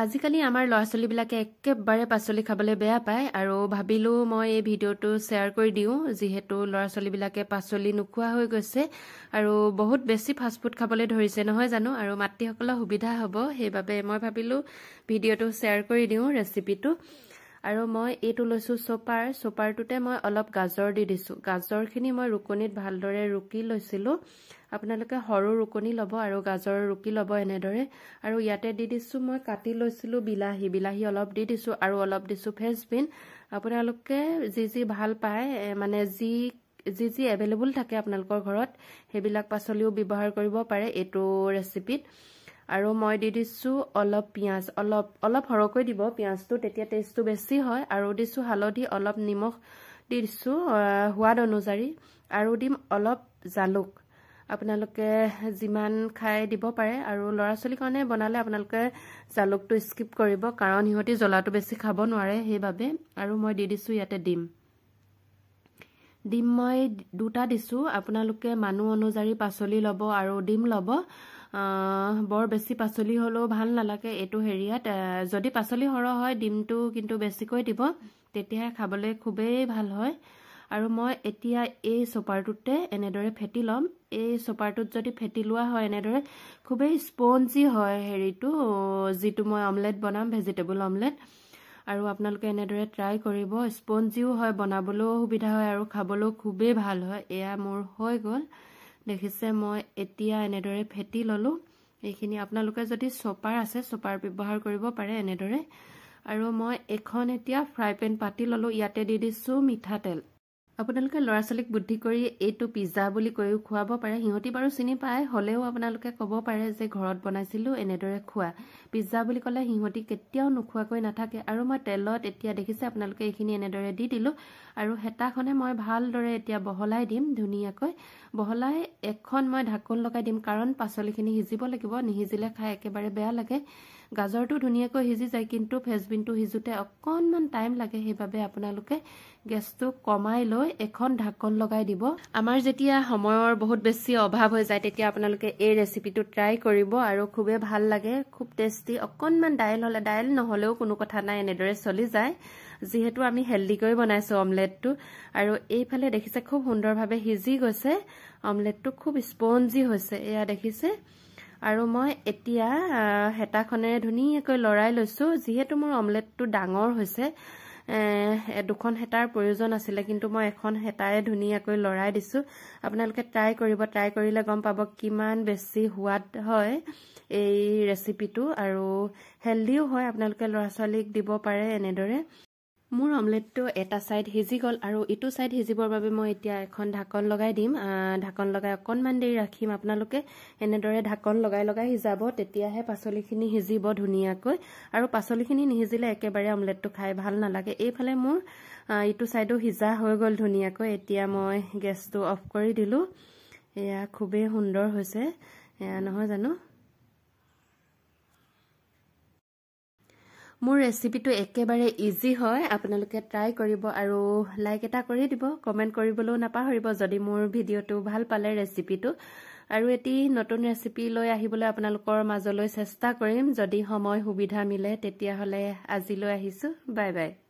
আজিকালি আমাৰ ল'ৰা ছোৱালীবিলাকে একেবাৰে পাচলি খাবলৈ বেয়া পায় আৰু ভাবিলোঁ মই এই ভিডিঅ'টো শ্বেয়াৰ কৰি দিওঁ যিহেতু ল'ৰা ছোৱালীবিলাকে পাচলি নোখোৱা হৈ গৈছে আৰু বহুত বেছি ফাষ্টফুড খাবলৈ ধৰিছে নহয় জানো আৰু মাতৃসকলৰ সুবিধা হ'ব সেইবাবে মই ভাবিলো ভিডিঅ'টো শ্বেয়াৰ কৰি দিওঁ ৰেচিপিটো আৰু মই এইটো লৈছোঁ চপাৰ চপাৰটোতে মই অলপ গাজৰ দি দিছোঁ গাজৰখিনি মই ৰুকনিত ভালদৰে ৰুকি লৈছিলোঁ আপোনালোকে সৰু ৰুকনি ল'ব আৰু গাজৰ ৰুকি ল'ব এনেদৰে আৰু ইয়াতে দি দিছোঁ মই কাটি লৈছিলোঁ বিলাহী বিলাহী অলপ দি দিছোঁ আৰু অলপ দিছোঁ ফ্ৰেঞ্চবিন আপোনালোকে যি যি ভাল পায় মানে যি যি যি এভেইলেবল থাকে আপোনালোকৰ ঘৰত সেইবিলাক পাচলিও ব্যৱহাৰ কৰিব পাৰে এইটো ৰেচিপিত আৰু মই দি দিছোঁ অলপ পিঁয়াজ অলপ অলপ সৰহকৈ দিব পিঁয়াজটো তেতিয়া টেষ্টটো বেছি হয় আৰু দিছোঁ হালধি অলপ নিমখ দি দিছোঁ সোৱাদ অনুযায়ী আৰু দিম অলপ জালুক আপোনালোকে যিমান খাই দিব পাৰে আৰু ল'ৰা ছোৱালীৰ কাৰণে বনালে আপোনালোকে জালুকটো স্কিপ কৰিব কাৰণ সিহঁতি জ্বলাটো বেছি খাব নোৱাৰে সেইবাবে আৰু মই দি দিছোঁ ইয়াতে ডিম ডিম মই দুটা দিছোঁ আপোনালোকে মানুহ অনুযায়ী পাচলি ল'ব আৰু ডিম ল'ব বৰ বেছি পাচলি হ'লেও ভাল নালাগে এইটো হেৰিয়াত যদি পাচলি সৰহ হয় ডিমটো কিন্তু বেছিকৈ দিব তেতিয়াহে খাবলৈ খুবেই ভাল হয় আৰু মই এতিয়া এই চপাৰটোতে এনেদৰে ফেটি ল'ম এই চপাৰটোত যদি ফেটি লোৱা হয় এনেদৰে খুবেই স্পঞ্জি হয় হেৰিটো যিটো মই অমলেট বনাম ভেজিটেবল অমলেট আৰু আপোনালোকে এনেদৰে ট্ৰাই কৰিব স্পঞ্জিও হয় বনাবলৈও সুবিধা হয় আৰু খাবলৈও খুবেই ভাল হয় এয়া মোৰ হৈ গ'ল দেখিছে মই এতিয়া এনেদৰে ফেটি ললো এইখিনি আপোনালোকে যদি চপাৰ আছে চপাৰ ব্যৱহাৰ কৰিব পাৰে এনেদৰে আৰু মই এখন এতিয়া ফ্ৰাই পেন পাতি ললো ইয়াতে দি দিছোঁ মিঠাতেল আপোনালোকে ল'ৰা ছোৱালীক বুদ্ধি কৰি এইটো পিজ্জা বুলি কৈও খুৱাব পাৰে সিহঁতি বাৰু চিনি পায় হ'লেও আপোনালোকে ক'ব পাৰে যে ঘৰত বনাইছিলোঁ এনেদৰে খোৱা পিজ্জা বুলি ক'লে সিহঁতি কেতিয়াও নোখোৱাকৈ নাথাকে আৰু মই তেলত এতিয়া দেখিছে আপোনালোকে এইখিনি এনেদৰে দি দিলোঁ আৰু হেতাখনে মই ভালদৰে এতিয়া বহলাই দিম ধুনীয়াকৈ বহলাই এখন মই ঢাকোন লগাই দিম কাৰণ পাচলিখিনি সিজিব লাগিব নিসিজিলে খাই একেবাৰে বেয়া লাগে গাজৰটো ধুনীয়াকৈ সিজি যায় কিন্তু ফেচবিনটো সিজোতে অকণমান টাইম লাগে সেইবাবে আপোনালোকে গেছটো কমাই লৈ এখন ঢাকন লগাই দিব আমাৰ যেতিয়া সময়ৰ বহুত বেছি অভাৱ হৈ যায় তেতিয়া আপোনালোকে এই ৰেচিপিটো ট্ৰাই কৰিব আৰু খুবেই ভাল লাগে খুব টেষ্টি অকণমান দাইল হ'লে দাইল নহ'লেও কোনো কথা নাই এনেদৰে চলি যায় যিহেতু আমি হেল্ডিকৈ বনাইছোঁ অমলেটটো আৰু এইফালে দেখিছে খুব সুন্দৰভাৱে সিজি গৈছে অমলেটটো খুব স্পঞ্জি হৈছে এয়া দেখিছে আৰু মই এতিয়া হেতাখনেৰে ধুনীয়াকৈ লৰাই লৈছোঁ যিহেতু মোৰ অমলেটটো ডাঙৰ হৈছে দুখন হেতাৰ প্ৰয়োজন আছিলে কিন্তু মই এখন হেতাৰে ধুনীয়াকৈ লৰাই দিছোঁ আপোনালোকে ট্ৰাই কৰিব ট্ৰাই কৰিলে গম পাব কিমান বেছি সোৱাদ হয় এই ৰেচিপিটো আৰু হেল্ডিও হয় আপোনালোকে ল'ৰা ছোৱালীক দিব পাৰে এনেদৰে মোৰ অমলেটটো এটা ছাইড সিজি গ'ল আৰু ইটো ছাইড সিজিবৰ বাবে মই এতিয়া এখন ঢাকন লগাই দিম ঢাকন লগাই অকণমান দেৰি ৰাখিম আপোনালোকে এনেদৰে ঢাকন লগাই লগাই সিজাব তেতিয়াহে পাচলিখিনি সিজিব ধুনীয়াকৈ আৰু পাচলিখিনি নিসিজিলে একেবাৰে অমলেটটো খাই ভাল নালাগে এইফালে মোৰ ইটো ছাইডো সিজা হৈ গ'ল ধুনীয়াকৈ এতিয়া মই গেছটো অফ কৰি দিলোঁ এয়া খুবেই সুন্দৰ হৈছে এয়া নহয় জানো মোৰ ৰেচিপিটো একেবাৰে ইজি হয় আপোনালোকে ট্ৰাই কৰিব আৰু লাইক এটা কৰি দিব কমেণ্ট কৰিবলৈও নাপাহৰিব যদি মোৰ ভিডিঅ'টো ভাল পালে ৰেচিপিটো আৰু এটি নতুন ৰেচিপি লৈ আহিবলৈ আপোনালোকৰ মাজলৈ চেষ্টা কৰিম যদি সময় সুবিধা মিলে তেতিয়াহ'লে আজিলৈ আহিছোঁ বাই বাই